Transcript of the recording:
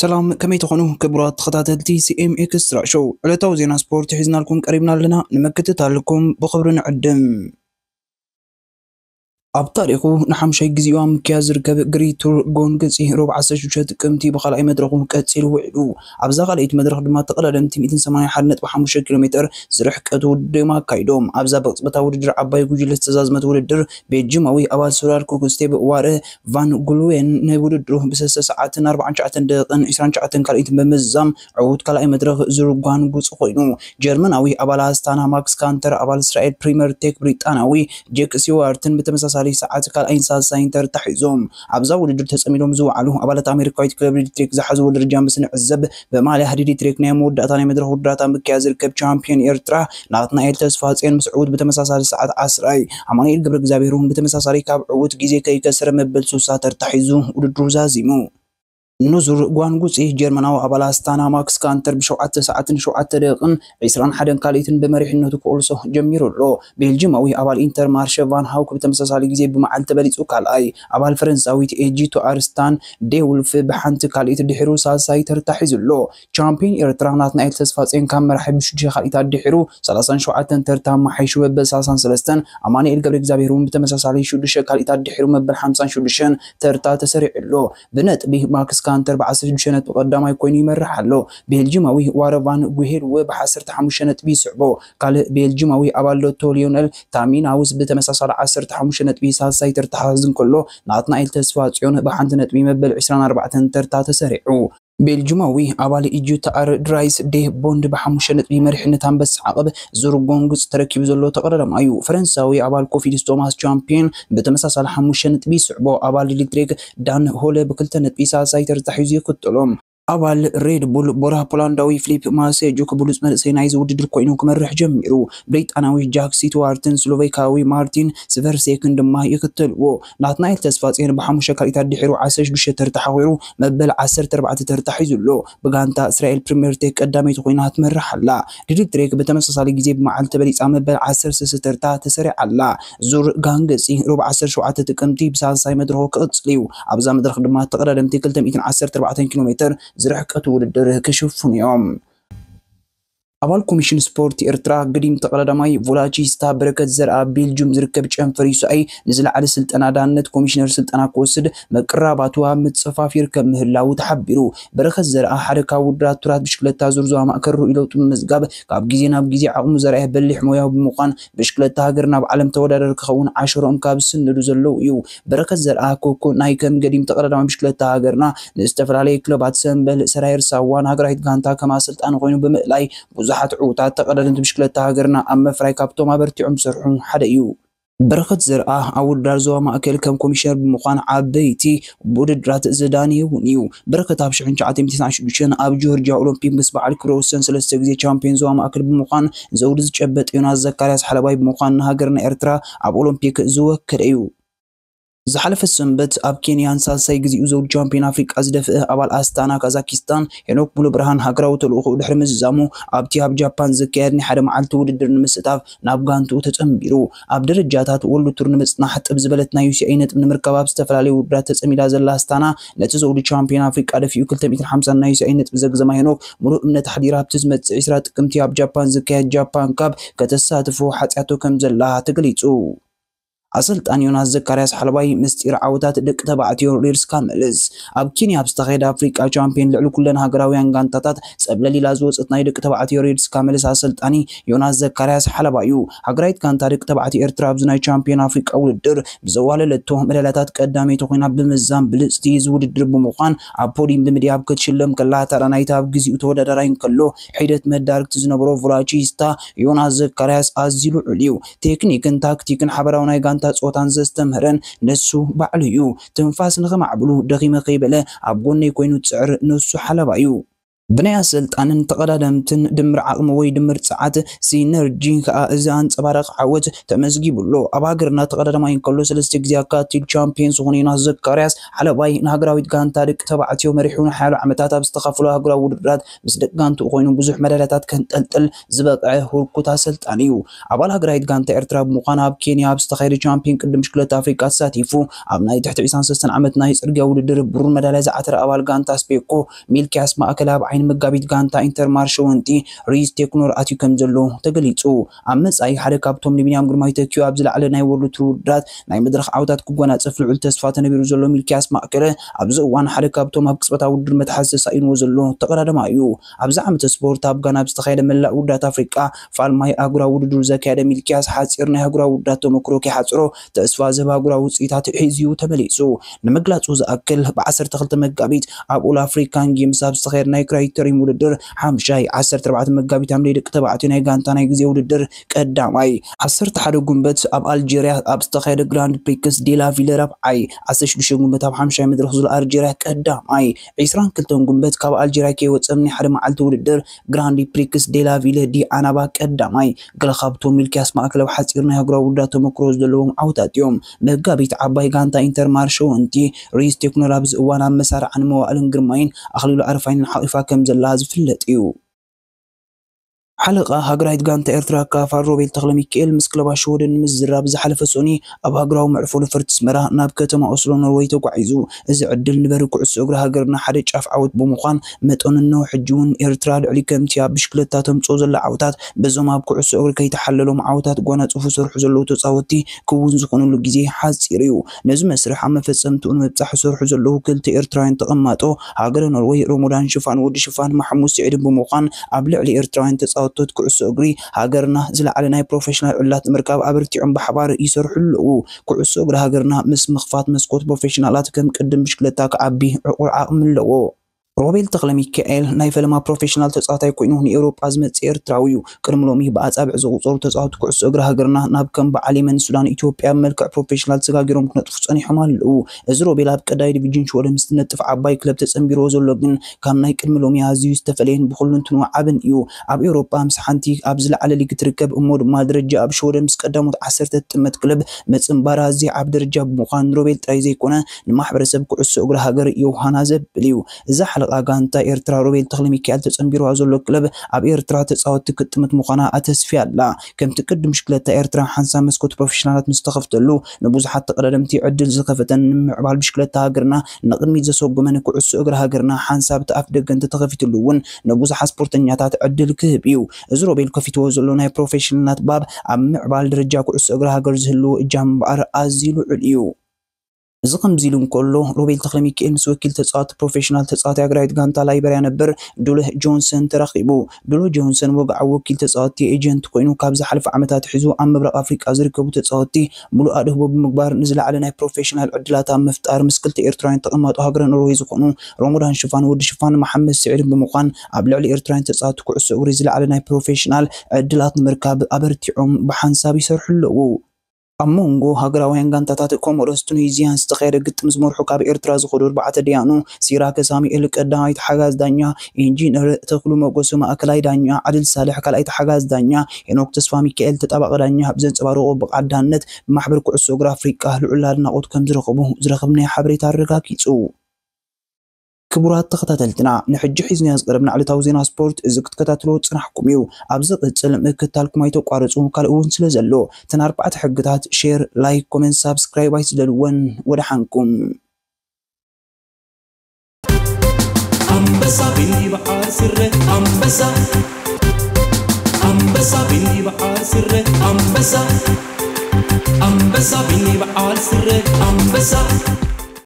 سلام كما تخونوه كبرات خطات التي سي ام اكسترا شو على توزينا سبورت حزنا لكم قريبنا لنا نمكتت لكم بخبر عدم اب تاريخو نحمشي غزيو ام كيازر كب غريتور غونغزي ربع سجوت كمتي بخلاي مدرغ مكتل وعلو ابزا غليت مدرغ دما تقلا دمتي 281 نطبع 5 كيلومتر زرح قدو دما كايدوم ابزا بقص بتا وردر اباي غوجل استزاز مت وردر بيجماوي اوال سولار كوكستيب واره فان غلوين نبودر بس ساعات 40 ساعات دقن 20 ساعات كاليت بمزام عود كلاي مدرغ زرو غانغوس خوينو جرمناوي ابال استانا ماكس كانتر ابال اسرائيل بريمير تيك بريطاناوي جيك سيوارتن بتمساسال ብዝተፈላለዩ ሰዓት ካልኣይን ሳሳይን ተርታ ሒዞም ኣብዛ ውድድር ተፀሚዶም ዝወዓሉ ኣባላት ኣሜሪካዊት ክለብ ዲትሬክ ዝሓዝዎ ደረጃ ምስ ንዕዘብ በማልያ ሃዲ ዲትሬክ ናይ መወዳእታ ናይ መድረክ ውድድራት ኣብ ምክያ ዝርከብ ቻምፒዮን ኤርትራ ናትናኤል ተስፋፅዮን ምስ ዕዉት ብተመሳሳሊ ሰዓት ዓስራይ ኣማኑኤል ገብረ እግዚኣብሔር እውን ብተመሳሳሊ ካብ ዕዉት ግዜ ከይከስረ መበል ሶሳ ተርታ ሒዙ ውድድሩ ዛዚሙ ንዙር ጓንጉፂ ጀርመናዊ ኣባላት ስታና ማክስ ካንተር ብ7 ሰዓትን 7 ደቂቕን 21 ካልኢትን ብመሪሕነቱ ክቕልሶ ጀሚሩ ኣሎ ቤልጅማዊ ኣባል ኢንተር ማርሸ ቫን ሃውክ ብተመሳሳሊ ግዜ ብመዓልቲ በሊፁ ካልኣይ ኣባል ፈረንሳዊት ኤጂ ቶኣርስታን ዴውልፍ ብሓንቲ ካልኢት ድሕሩ ሳሳይ ተርታሒዙ ኣሎ ቻምፒዮን ኤርትራ ናትናኤል ተስፋፅዮን ካብ መራሒ ብሽዱሽተ ካልኢታት ድሕሩ 37 ተርታ ማሓይሹ መበል 33 ኣማንኤል ገብሪ እግዚኣብሔር እውን ብተመሳሳሊ 6 ካልኢታት ድሕሩ መበል 56 ተርታ ተሰሪዑ ኣሎ ብነጥቢ ማክስ ستانتر بعصر شنت وقدام يكوني مرحلو بلجيماوي واروان غير وبحصر تحمشنت بيسعبو قال بلجيماوي أبالو توليونل تامين عاوز بتمساسال عصر تحمشنت بيسال سايتر تحزن كله نعطنا إلتسوات يون بحانتنت بمبل 24 ترتا تسرعو ቤልጅማዊ ኣባል እዩ ተኣር ድራይስ ዴ ቦንድ ብሓሙሽተ ነጥቢ መሪሕነት ኣንበሳ ዓቐብ ዝርጎንግፅ ተረኪቡ ዘሎ ተቐዳዳማ እዩ ፈረንሳዊ ኣባል ኮፊልስ ቶማስ ቻምፒዮን ብተመሳሳሊ ሓሙሽተ ነጥቢ ስዕቦ ኣባል ሊትሬክ ዳን ሆለ ብክልተ ነጥቢ ሳሳይ ተርታሒዙ ይክተሎም ኣባል ሬድቡል ቦራ ፖላንዳዊ ፊሊፕ ማሴጁ ክብሉፅ መንእሰይ ናይዚ ውድድር ኮይኑ ክመርሕ ጀሚሩ ብሪጣናዊ ጃክ ሲትዋርትን ስሎቬካዊ ማርቲን ስቨርሴክን ድማ ይክተልዎ ናትናኤል ተስፋፅን ብሓሙሽተ ካልኢታት ድሒሩ 16 ተርታ ሓቑሩ መበል 14 ተርታ ሒዙሎ ብጋንታ እስራኤል ፕሪምየር ቴክ ቀዳመይቲ ኮይና ትመርሕ ኣላ ድድብ ትሬክ ብተመሳሳሊ ግዜ ብመዓል ተበሊፃ መበል 16 ተርታ ተሰሪዕ ኣላ ዙር ጋንገፂ ሩብ 17 ጥቅምቲ ብሳሳይ መድረክ ክቕፅል እዩ ኣብዛ መድረክ ድማ ተቐዳደምቲ 214 ኪሎ ሜትር زرحكت ولدره كشفون يوم ኣባል ኮሚሽን ስፖርት ኤርትራ ግዲም ተቐዳዳማይ ቮላጂ ዝተበረከት ዘርአ ቤልጅም ዝርከብ ጨንፈር ይሱኣይ ንዝለዓለ ስልጠና ዳነት ኮሚሽነር ስልጠና ክወስድ መቅራባቱ ኣብ ምፅፋፍ ይርከብ ምህላው ተሓቢሩ በረከት ዘርአ ሓደ ካብ ውድራት ቱራት ብሽክለታ ዝርዝዋ ማእከል ርኡ ለውጡ ምምዝጋብ ካብ ግዜ ናብ ግዜ ዓቕሙ ዘርአየ በሊሕ ሞያዊ ብምኳን ብሽክለታ ሃገር ናብ ዓለም ተወዳደር ክኸውን ዓሽሮኦም ካብ ዝስንዱ ዘለው እዩ በረከት ዘርአ ኮኮ ናይ ከም ገዲም ተቀዳዳማይ ብሽክለታ ሃገርና ንዝተፈላለየ ክለባት ሰንበል ሰራየር ሳዋን ሃገራዊት ጋንታ ከማ ስልጣን ኮይኑ ብምእላይ ብዙሓት ዕዉታት ተቐዳድንቲ ብሽክለታ ሃገርና ኣብ ምፍራይ ካብቶም ኣበርቲዖም ዝሰርሑ ሓደ እዩ በረኸት ዝርአ ኣብ ውድዳር ዞባ ማእከል ከም ኮሚሽነር ብምዃን ዓበይቲ ብውድድራት ዝዳነየ እውን እዩ በረኸት ኣብ 1996 ኣብ ጆርጅያ ኦሎምፒክ ምስ በዓል ክብረ ወሰን ሰለስተ ግዜ ቻምፒዮን ዞባ ማእከል ብምዃን ዘውዲ ዝጨበጥ ዮናስ ዘካርያስ ሓለባይ ብምዃን ንሃገርና ኤርትራ ኣብ ኦሎምፒክ ዝወክል እዩ ዝሓለፈ ሰንበት ኣብ ኬንያ ሳልሳይ ግዜኡ ዘውድ ቻምፒዮን ኣፍሪቃ ዝደፍአ ኣባል ኣስታና ካዛኪስታን ሄኖክ ሙሉ ብርሃን ሃገራዊ ተልእኹ ድሕሪ ምዝዛሙ ኣብቲ ኣብ ጃፓን ዝካየድ ናይ ሓደ መዓልቲ ውድድር ንምስጣፍ ናብ ጋንቱኡ ተፀምቢሩ ኣብ ደረጃታት ወሉ ቱር ንምፅናሕ ጥብ ዝበለት ናይ ዩሲኤ ነጥብ ንምርካብ ኣብ ዝተፈላለዩ ውድድራት ተፀሚዳ ዘላ ኣስታና ነቲ ዘውዲ ቻምፒዮን ኣፍሪቃ ደፊኡ 250 ናይ ዩሲኤ ነጥብ ዘግዘማ ሄኖክ ሙሉእ እምነት ሓዲራ ኣብቲ ዝመፅእ 20 ጥቅምቲ ኣብ ጃፓን ዝካየድ ጃፓን ካብ ከተሳትፎ ሓፂያቶ ከም ዘላ ተገሊጹ ኣሰልጣን ዮናስ ዘካርያስ ሓለባይ ምስጢር ዓወታት ደቂ ተባዕትዮ ሪርስካ መልስ ኣብ ኬንያ ብዝተኸይደ ኣፍሪቃ ቻምፒዮን ልዕሊ ኩለን ሃገራውያን ጋንታታት ፀብለሊላ ዝወፅት ናይ ደቂ ተባዕትዮ ሪርስካ መልስ ኣሰልጣኒ ዮናስ ዘካርያስ ሓለባ እዩ ሃገራዊት ጋንታ ደቂ ተባዕትዮ ኤርትራ ኣብዚ ናይ ቻምፒዮን ኣፍሪቃ ውድድር ብዘዋለለቶ መለላታት ቀዳመይቲ ኮይና ብምዛም ብልፅቲ እዚ ውድድር ኣብ ፖዲም ብምድያብ ክትሽለም ከላ ተራናይታ ኣብ ግዚኡ ተወዳዳራይ ከሎ ሒደት መዳርግቲ ዝነበሮ ቮላቺስታ ዮናስ ዘካርያስ ኣዝሉ ዕልዩ ቴክኒክን ታክቲክን ሓበራዊ ናይ ጋንታ ጋንታ ጾታን ዘስተምህረን ንሱ ባዕሉ እዩ ትንፋስ ንኸማዕብሉ ደኺመ ከይበለ ኣብ ጎነይ ኮይኑ ፅዕር ንሱ ሓለባ እዩ ብናይ ኣሰልጣንን ተቐዳደምትን ድምር ዓቕሚ ወይ ድምር ፀዓት ሲነርጂ ከዓ እዚ ኣንፀባራቕ ዓወት ተመዝጊቡሎ ኣብ ሃገርና ተቐዳዳማይ ከሎ ሰለስተ ግዜ ኣካቲል ቻምፒየንስ ኮይኑና ዘካርያስ ዓለባይ ንሃገራዊት ጋንታ ደቂ ተባዕትዮ መሪሑ ንሓያሉ ዓመታት ኣብ ዝተኸፍሎ ሃገራዊ ውድድራት ምስ ደቂ ጋንቱ ኮይኑ ብዙሕ መዳልያታት ከንጠልጥል ዝበቅዐ ህርኩት ኣሰልጣን እዩ ኣባል ሃገራዊት ጋንታ ኤርትራ ብምዃን ኣብ ኬንያ ኣብ ዝተኻየደ ቻምፒየን ቅድም ሽክለት ኣፍሪቃ ተሳቲፉ ኣብ ናይ ትሕቲ 23 ዓመት ናይ ፅርግያ ውድድር ብሩር መዳልያ ዝዓተረ ኣባል ጋንታ ስፔኮ ሚልክያስ ማእከል ኣብ عين مقابيد غانتا انتر مارشو وانتي ريز تيكنور اتي كمزلو تغليتو امس اي حركة بطوم نبنيام غرماي تكيو ابزل على ناي ورلو ترودات ناي مدرخ عودات كوبوانا تسفل عل تسفات نبيرو زلو ملكياس ماكرة ابزو وان حركة بطوم ابكسبتا ودر متحسس اين وزلو تقرا دمايو ابز عم تسبور تاب غانا بستخيل ملا ودات افريكا فال ماي اغرا ودر زكايا دا ملكياس حاصر ناي اغرا ودات مكروكي حاصرو تسفا اكل بعصر تخلط مقابيت اب اول افريكان ሪተሪም ውድድር ሓምሻይ 14 መጋቢት ሐምሌ ደቂ ተባዕትዮ ናይ ጋንታ ናይ ግዜ ውድድር ቀዳማይ 11 ጉንበት ኣብ ኣልጀርያ ኣብ ዝተኻየደ ግራንድ ፕሪክስ ዴላ ቪለ ረብዓይ 16 ጉንበት ኣብ ሓምሻይ መድረክ ዙል ኣልጀርያ ቀዳማይ 22 ጉንበት ካብ ኣልጀርያ ከይወፀም ናይ ሓደ መዓልቲ ውድድር ግራንድ ፕሪክስ ዴላ ቪለ ዲ ኣናባ ቀዳማይ ገለ ካብቶም ሚልክያስ ማእከላዊ ሓፂር ናይ ኣህጉራዊ ውዳት ተመክሮ ዘለዎም ዓውታት እዮም መጋቢት ዓባይ ጋንታ ኢንተርማርሸወንቲ ሪስ ቴክኖ ኣብዚ እዋን ኣብ መሳርዓን መዋእልን ግርማይን ኣኽሊሉ ኣርፋይንን ሓቂፋ ከም كم زلازف اللتيو حلقة هاجرايت جانت إرتراكا بيل تغلمي كيل مسكلبا شودن مزراب زحلف سوني أب هاجراو معرفون فرت سمرا ناب كتما أصلو نروي تقعزو از عدل نبر كعس أجرا هاجرنا حد شاف عود بمقان متون النوع حجون إرترا علي كم تيا بشكل تاتم تصوز عوتات بزو أب كعس أجرا كي تحللوا معوتات قوانا تفسر حزلو تصاوتي كون زقون لجزي حاز يريو نزم مسرح عم فسمت أن مبتح سرح زلو كلت إرتراين تقماتو هاجر نروي رمضان شفان ودي شفان محمود سعيد بمقان قبل علي إرتراين تصاوت ኣወቶት ኩዕሶ እግሪ ሃገርና ዝለዓለ ናይ ፕሮፌሽናል ዕላት ምርካብ ኣበርቲዖም ብሓባር ይሰርሑ ኣለዉ ኩዕሶ እግሪ ሃገርና ምስ ምኽፋት መስኮት ፕሮፌሽናላት ከም ቅድም ብሽክለታ ክዓቢ ዕቑር ዓቕሚ ኣለዎ ሮቤል ተክለ ሚካኤል ናይ ፈለማ ፕሮፌሽናል ተፃዋታይ ኮይኑ ንኤውሮጳ ዝመፅእ ኤርትራዊ እዩ ቅድሚ ሎሚ ብኣፃብዕ ዘቁፀሩ ተፃወቲ ኩዕሶ እግሪ ሃገርና ናብ ከም በዓል የመን ሱዳን ኢትዮጵያ መልክዕ ፕሮፌሽናል ተጋጊሮም ክነጥፉ ፀኒሖም ኣለው እዚ ሮቤል ኣብ ቀዳይ ዲቪዥን ሽወለ ምስ ትነጥፍ ዓባይ ክለብ ተፀንቢሮ ዘሎ ግን ካብ ናይ ቅድሚ ሎሚ ኣዝዩ ዝተፈለየን ብኩሉ እንትንወዓብን እዩ ኣብ ኤውሮጳ ምስ ሓንቲ ኣብ ዝለዓለ ሊግ ትርከብ እሞ ድማ ደረጃ ኣብ ሸወደ ምስ ቀዳሞት ዓሰርተ ትጥመት ክለብ መፅምባራ እዚ ኣብ ደረጃ ብምኳን ሮቤል ጥራይ ዘይኮነ ንማሕበረሰብ ኩዕሶ እግሪ ሃገር የውሃና ዘብል እዩ እዛ ሓለቕ ጋንታ ኤርትራ ሮቤል ተክለሚካኤል ተፀንቢርዋ ዘሎ ክለብ ኣብ ኤርትራ ተፃወቲ ክጥምት ምዃና ኣተስፊ ኣላ ከምቲ ቅድም ሽክለታ ኤርትራ ሓንሳ መስኮት ፕሮፌሽናላት ምስ ተኸፍተሉ ንብዙሓት ተቐዳደምቲ ዕድል ዝከፈተን ንምዕባል ብሽክለታ ሃገርና ንቅድሚት ዘሰጎመን ኩዕሶ እግሪ ሃገርና ሓንሳብ ተኣፍ ደገ እንተተኸፊትሉ እውን ንብዙሓት ስፖርተኛታት ዕድል ክህብ እዩ እዚ ሮቤል ከፊትዎ ዘሎ ናይ ፕሮፌሽናላት ባብ ኣብ ምዕባል ደረጃ ኩዕሶ እግሪ ሃገር ዝህልዎ እጃም እምበኣር ኣዝዩ ልዑል እዩ زخم زیلم کلو روبل تخلیمی که امس وکیل تصادف پرفشنال تصادف اگرایت گان تلای برای دوله جونسون ترخیبو دوله جونسون وقع وکیل تصادف ایجنت کوینو کابز حلف عمتات حزو آم برای آفریقای آذربایجان بود تصادف ملو آره بود مقبار نزل علناه پرفشنال عدالت آم مفتار مسکل تیرتراین تقمات آگران روی زخونو رومران شفان ورد شفان محمد سعید بمقان قبل علی ایرتراین تصادف کوئس ورزل علناه پرفشنال عدالت مرکاب آبرتیم به حساب سرحلو ኣብ መንጎ ሃገራውያን ጋንታታት ኮሞሮስ ቱኒዝያን ዝተኻየደ ግጥም ዝመርሑ ካብ ኤርትራ ዝኸዱ ኣርባዕተ ድያኑ ሲራከ ሳሙኤል ቀዳማይ ተሓጋዝ ዳኛ፣ ኢንጂነር ተክሉ መጎሶ ማእከላይ ዳኛ፣ ዓድል ሳልሕ ካልኣይ ተሓጋዝ ዳኛ፣ ሄኖክ ተስፋ ሚካኤል ተጣባቂ ዳኛ ብዘንፀባርቆ ብቃዳነት ብማሕበር ኩዕሶ እግሪ ኣፍሪቃ ልዑል ኣድናቆት ከም ዝረኸቡ ዝረኸብናዮ ሓበሬታ ኣረጋጊፁ كبرات تختتلتنا نحجي حيزنا يزقربنا على تاوزينا سبورت إذا كتكتاتلو تصنحكم يو أبزق تسلم إكتالكم أي توقارتون كالأون سلزلو تناربعة حقتات شير لايك كومنت سابسكرايب أي سدلون ودحنكم أمبسا بني أمبسا أمبسا بني أمبسا أمبسا بني أمبسا